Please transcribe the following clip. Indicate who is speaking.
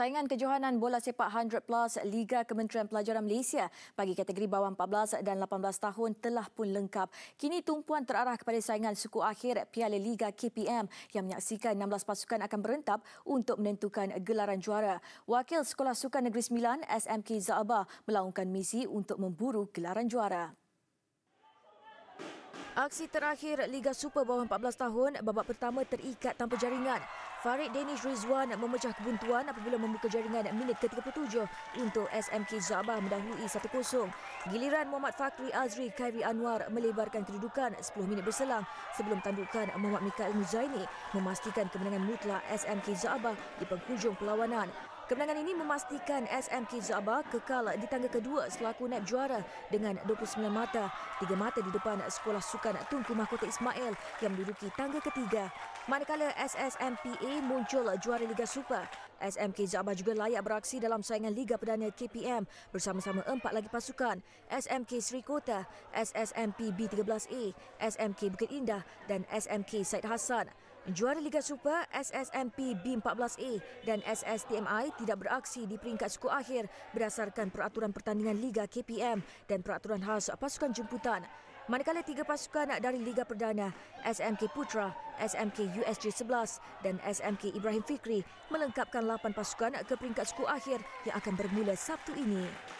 Speaker 1: saingan kejohanan bola sepak 100 plus Liga Kementerian Pelajaran Malaysia bagi kategori bawah 14 dan 18 tahun telah pun lengkap. Kini tumpuan terarah kepada saingan suku akhir Piala Liga KPM yang menyaksikan 16 pasukan akan berentap untuk menentukan gelaran juara. Wakil Sekolah Sukan Negeri Sembilan SMK Zaabah melaungkan misi untuk memburu gelaran juara. Aksi terakhir Liga Super bawah 14 tahun babak pertama terikat tanpa jaringan. Farid Danish Rizwan memecah kebuntuan apabila membuka jaringan minit ke-37 untuk SMK Zabah mendahului 1-0. Giliran Muhammad Fakri Azri Khairi Anwar melebarkan kedudukan 10 minit berselang sebelum tandukan Muhammad Mikael Muzaini memastikan kemenangan mutlak SMK Zabah di penghujung perlawanan. Kemenangan ini memastikan SMK Sabah kekal di tangga kedua selaku naib juara dengan 29 mata, tiga mata di depan Sekolah Sukan Tunku Mahkota Ismail yang menduduki tangga ketiga. Manakala SSMPA muncul juara Liga Super, SMK Sabah juga layak beraksi dalam saingan Liga Perdana KPM bersama-sama empat lagi pasukan, SMK Sri Kota, SSMP B13A, SMK Bukit Indah dan SMK Syed Hassan. Juara Liga Super SSMP B14A dan SSTMI tidak beraksi di peringkat skor akhir berdasarkan peraturan pertandingan Liga KPM dan peraturan khas pasukan jemputan. Manakala tiga pasukan dari Liga Perdana, SMK Putra, SMK USJ 11 dan SMK Ibrahim Fikri melengkapkan lapan pasukan ke peringkat skor akhir yang akan bermula Sabtu ini.